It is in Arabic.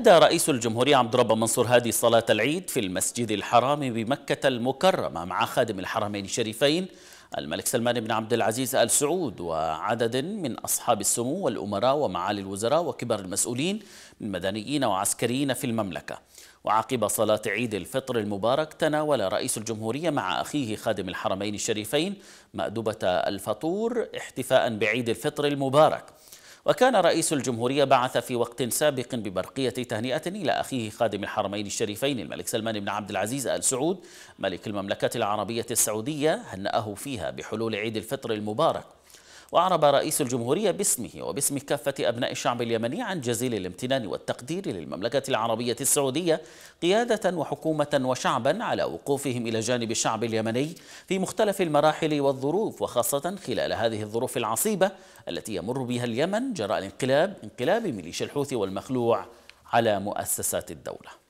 أدى رئيس الجمهورية عبد رب منصور هادي صلاة العيد في المسجد الحرام بمكة المكرمة مع خادم الحرمين الشريفين الملك سلمان بن عبد العزيز آل سعود وعدد من أصحاب السمو والأمراء ومعالي الوزراء وكبار المسؤولين من مدنيين وعسكريين في المملكة وعقب صلاة عيد الفطر المبارك تناول رئيس الجمهورية مع أخيه خادم الحرمين الشريفين مأدبة الفطور احتفاء بعيد الفطر المبارك وكان رئيس الجمهورية بعث في وقت سابق ببرقية تهنئة إلى أخيه خادم الحرمين الشريفين الملك سلمان بن عبد العزيز آل سعود ملك المملكة العربية السعودية هنأه فيها بحلول عيد الفطر المبارك وأعرب رئيس الجمهورية باسمه وباسم كافة أبناء الشعب اليمني عن جزيل الامتنان والتقدير للمملكة العربية السعودية قيادة وحكومة وشعبا على وقوفهم إلى جانب الشعب اليمني في مختلف المراحل والظروف وخاصة خلال هذه الظروف العصيبة التي يمر بها اليمن جراء الانقلاب انقلاب ميليشيا الحوثي والمخلوع على مؤسسات الدولة